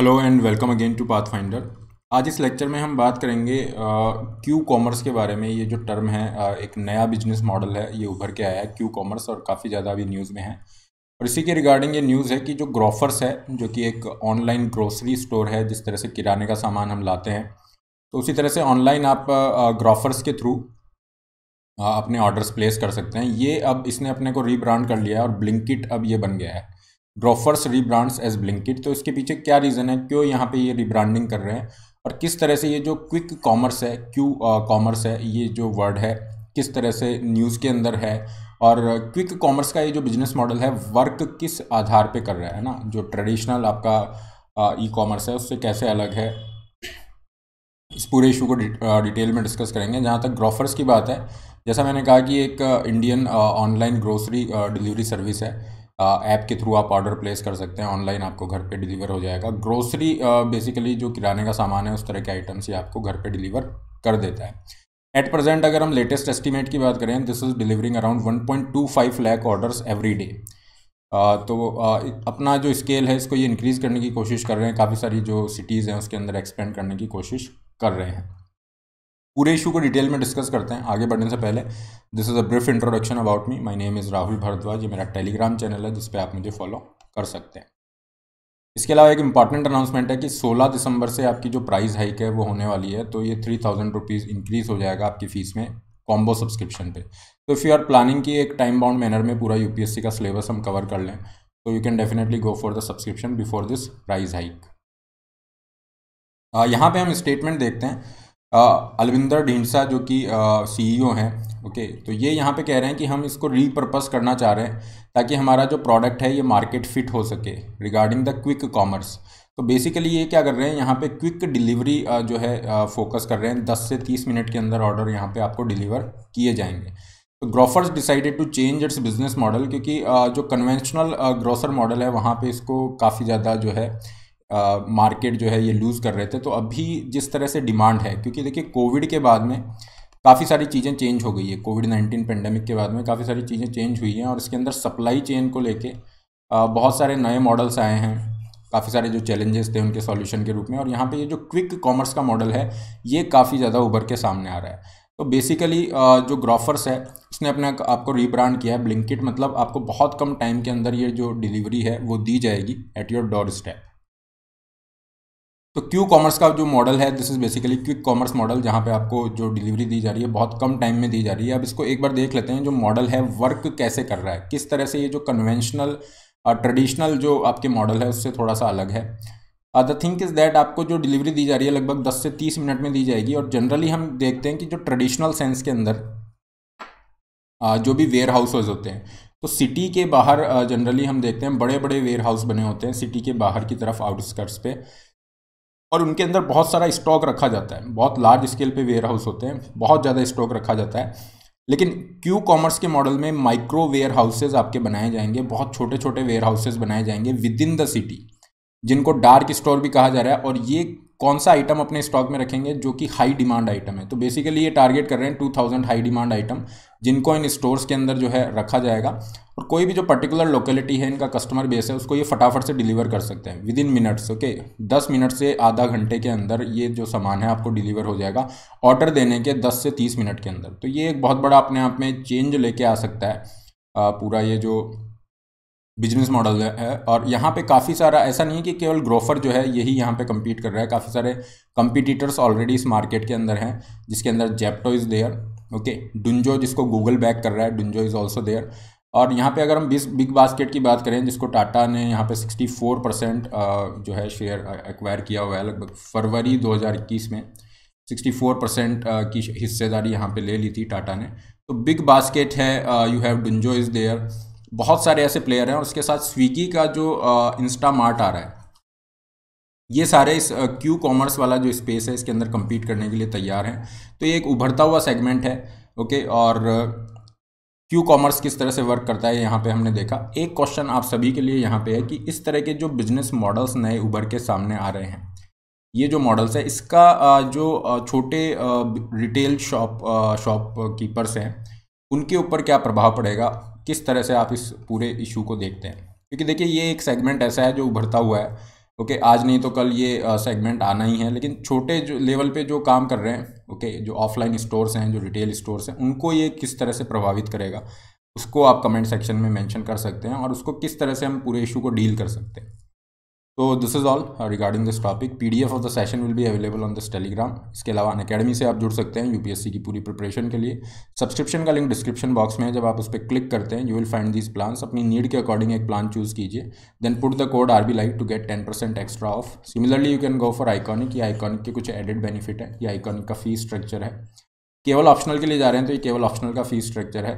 hello and welcome again to finder आज इस lecture में हम बात करेंगे क्यू कॉमर्स के बारे में ये जो टर्म है आ, एक नया बिजनेस मॉडल है ये उभर के आया है क्यू कॉमर्स और काफ़ी ज़्यादा अभी न्यूज़ में है और इसी के रिगार्डिंग ये न्यूज़ है कि जो ग्रोफर्स है जो कि एक ऑनलाइन ग्रोसरी स्टोर है जिस तरह से किराने का सामान हम लाते हैं तो उसी तरह से ऑनलाइन आप ग्रॉफर्स के थ्रू अपने ऑर्डर्स प्लेस कर सकते हैं ये अब इसने अपने को रीब्रांड कर लिया है और ब्लिंकिट अब ये बन गया है ड्रॉफर्स रीब्रांड्स एज ब्लिंकिट तो इसके पीछे क्या रीज़न है क्यों यहाँ पे ये रिब्रांडिंग कर रहे हैं और किस तरह से ये जो क्विक कॉमर्स है क्यू कॉमर्स है ये जो वर्ड है किस तरह से न्यूज़ के अंदर है और क्विक कॉमर्स का ये जो बिजनेस मॉडल है वर्क किस आधार पे कर रहा है ना जो ट्रेडिशनल आपका ई कॉमर्स है उससे कैसे अलग है इस पूरे इशू को डिटेल में डिस्कस करेंगे जहाँ तक ग्रॉफर्स की बात है जैसा मैंने कहा कि एक Indian online grocery delivery service है ऐप के थ्रू आप ऑर्डर प्लेस कर सकते हैं ऑनलाइन आपको घर पे डिलीवर हो जाएगा ग्रोसरी बेसिकली जो किराने का सामान है उस तरह के आइटम्स ये आपको घर पे डिलीवर कर देता है एट प्रेजेंट अगर हम लेटेस्ट एस्टिमेट की बात करें this is delivering around 1.25 lakh orders every day तो आ, अपना जो स्केल है इसको ये इंक्रीज़ करने की कोशिश कर रहे हैं काफ़ी सारी जो सिटीज़ हैं उसके अंदर एक्सपेंड करने की कोशिश कर रहे हैं पूरे इशू को डिटेल में डिस्कस करते हैं आगे बढ़ने से पहले this is a brief introduction about me my name is Rahul Bhardwaj ये मेरा टेलीग्राम चैनल है जिसपे आप मुझे फॉलो कर सकते हैं इसके अलावा एक इंपॉर्टेंट अनाउंसमेंट है कि 16 दिसंबर से आपकी जो प्राइस हाइक है वो होने वाली है तो ये थ्री थाउजेंड रुपीज़ इंक्रीज़ हो जाएगा आपकी फ़ीस में कॉम्बो सब्सक्रिप्शन पर तो इफ़ यू आर प्लानिंग की एक टाइम बाउंड मैनर में पूरा यूपीएससी का सिलेबस हम कवर कर लें तो you can definitely go for the subscription before this price hike यहाँ पे हम स्टेटमेंट देखते हैं अलविंदर ढींसा जो कि सीईओ e हैं ओके तो ये यहाँ पे कह रहे हैं कि हम इसको रीपर्पस करना चाह रहे हैं ताकि हमारा जो प्रोडक्ट है ये मार्केट फिट हो सके रिगार्डिंग द क्विक कॉमर्स तो बेसिकली ये क्या कर रहे हैं यहाँ पे क्विक डिलीवरी जो है फोकस कर रहे हैं 10 से 30 मिनट के अंदर ऑर्डर यहाँ पे आपको डिलीवर किए जाएंगे तो Grofers decided to change its business model क्योंकि जो कन्वेंशनल ग्रोसर मॉडल है वहाँ पे इसको काफ़ी ज़्यादा जो है मार्केट जो है ये लूज़ कर रहे थे तो अभी जिस तरह से डिमांड है क्योंकि देखिए कोविड के बाद में काफ़ी सारी चीज़ें चेंज हो गई है कोविड नाइन्टीन पेंडेमिक के बाद में काफ़ी सारी चीज़ें चेंज हुई हैं और इसके अंदर सप्लाई चेन को लेके बहुत सारे नए मॉडल्स आए हैं काफ़ी सारे जो चैलेंजेस थे उनके सॉल्यूशन के रूप में और यहाँ पे ये जो क्विक कॉमर्स का मॉडल है ये काफ़ी ज़्यादा उभर के सामने आ रहा है तो बेसिकली जो ग्रॉफर्स है उसने अपने आपको रीब्रांड किया है ब्लिंकिट मतलब आपको बहुत कम टाइम के अंदर ये जो डिलीवरी है वो दी जाएगी एट योर डोर स्टेप तो क्यू कॉमर्स का जो मॉडल है this is basically quick commerce model जहाँ पे आपको जो डिलीवरी दी जा रही है बहुत कम टाइम में दी जा रही है अब इसको एक बार देख लेते हैं जो मॉडल है वर्क कैसे कर रहा है किस तरह से ये जो कन्वेंशनल ट्रेडिशनल जो आपके मॉडल है उससे थोड़ा सा अलग है द थिंक इज़ दैट आपको जो डिलीवरी दी जा रही है लगभग दस से तीस मिनट में दी जाएगी और जनरली हम देखते हैं कि जो ट्रेडिशनल सेंस के अंदर जो भी वेयर हाउसेज होते हैं तो सिटी के बाहर जनरली हम देखते हैं बड़े बड़े वेयर हाउस बने होते हैं सिटी के बाहर की तरफ आउटस्कर्ट्स पे और उनके अंदर बहुत सारा स्टॉक रखा जाता है बहुत लार्ज स्केल पे वेयर हाउस होते हैं बहुत ज़्यादा स्टॉक रखा जाता है लेकिन क्यू कॉमर्स के मॉडल में माइक्रो वेयर हाउसेज आपके बनाए जाएंगे बहुत छोटे छोटे वेयर हाउसेज बनाए जाएंगे विद इन द सिटी जिनको डार्क स्टोर भी कहा जा रहा है और ये कौन सा आइटम अपने स्टॉक में रखेंगे जो कि हाई डिमांड आइटम है तो बेसिकली ये टारगेट कर रहे हैं 2000 हाई डिमांड आइटम जिनको इन स्टोर्स के अंदर जो है रखा जाएगा और कोई भी जो पर्टिकुलर लोकेलिटी है इनका कस्टमर बेस है उसको ये फटाफट से डिलीवर कर सकते हैं विद इन मिनट्स ओके दस मिनट से आधा घंटे के अंदर ये जो सामान है आपको डिलीवर हो जाएगा ऑर्डर देने के दस से तीस मिनट के अंदर तो ये एक बहुत बड़ा अपने आप में चेंज लेके आ सकता है आ, पूरा ये जो बिजनेस मॉडल है और यहाँ पे काफ़ी सारा ऐसा नहीं है कि केवल ग्रोफर जो है यही यहाँ पे कम्पीट कर रहा है काफ़ी सारे कंपिटिटर्स ऑलरेडी इस मार्केट के अंदर हैं जिसके अंदर Zepto is there okay Dunzo जिसको गूगल बैक कर रहा है डुंजो इज़ ऑल्सो देयर और यहाँ पे अगर हम बिग बिग बास्केट की बात करें जिसको टाटा ने यहाँ पे 64 परसेंट जो है शेयर एक्वायर किया हुआ है लगभग फरवरी 2021 में 64 परसेंट की हिस्सेदारी यहाँ पे ले ली थी टाटा ने तो बिग बास्केट है you have Dunzo is there बहुत सारे ऐसे प्लेयर हैं और उसके साथ स्विगी का जो इंस्टा मार्ट आ रहा है ये सारे इस क्यू कॉमर्स वाला जो स्पेस है इसके अंदर कम्पीट करने के लिए तैयार हैं तो ये एक उभरता हुआ सेगमेंट है ओके और क्यू कॉमर्स किस तरह से वर्क करता है यहाँ पे हमने देखा एक क्वेश्चन आप सभी के लिए यहाँ पे है कि इस तरह के जो बिजनेस मॉडल्स नए उभर के सामने आ रहे हैं ये जो मॉडल्स है इसका जो छोटे रिटेल शॉप शॉप कीपर्स हैं उनके ऊपर क्या प्रभाव पड़ेगा किस तरह से आप इस पूरे इशू को देखते हैं क्योंकि देखिए ये एक सेगमेंट ऐसा है जो उभरता हुआ है ओके okay, आज नहीं तो कल ये सेगमेंट आना ही है लेकिन छोटे जो लेवल पे जो काम कर रहे हैं ओके okay, जो ऑफलाइन स्टोर्स हैं जो रिटेल स्टोर्स हैं उनको ये किस तरह से प्रभावित करेगा उसको आप कमेंट सेक्शन में मेंशन कर सकते हैं और उसको किस तरह से हम पूरे इशू को डील कर सकते हैं तो this is all regarding this topic PDF of the session will be available on this Telegram इसके अलावा अन अकेडमी से आप जुड़ सकते हैं यूपीएससी की पूरी प्रिपरेशन के लिए सब्सक्रिप्शन का लिंक डिस्क्रिप्शन बॉक्स में है जब आप उस पर क्लिक करते हैं you will find these plans अपनी नीड के अकॉर्डिंग एक प्लान चूज कीजिए then put the code R B like to get ten percent extra off similarly you can go for iconic या आइकॉनिक के कुछ एडेड बेनिफिट है या iconic का फी स्ट्रक्चर है केवल ऑप्शनल के लिए जा रहे हैं तो ये केवल ऑप्शनल का फीस स्ट्रक्चर है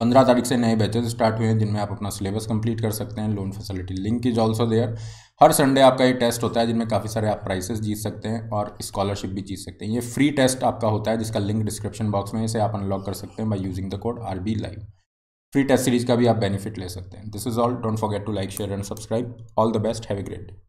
पंद्रह तारीख से नए बैचेज स्टार्ट हुए हैं जिनमें आप अपना सिलेबस कंप्लीट कर सकते हैं loan facility link is also there हर संडे आपका ये टेस्ट होता है जिनमें काफ़ी सारे आप प्राइसेस जीत सकते हैं और स्कॉलरशिप भी जीत सकते हैं ये फ्री टेस्ट आपका होता है जिसका लिंक डिस्क्रिप्शन बॉक्स में इसे आप अनलॉक कर सकते हैं by using the code R B live free test series का भी आप बेनिफिट ले सकते हैं this is all don't forget to like share and subscribe all the best have a great day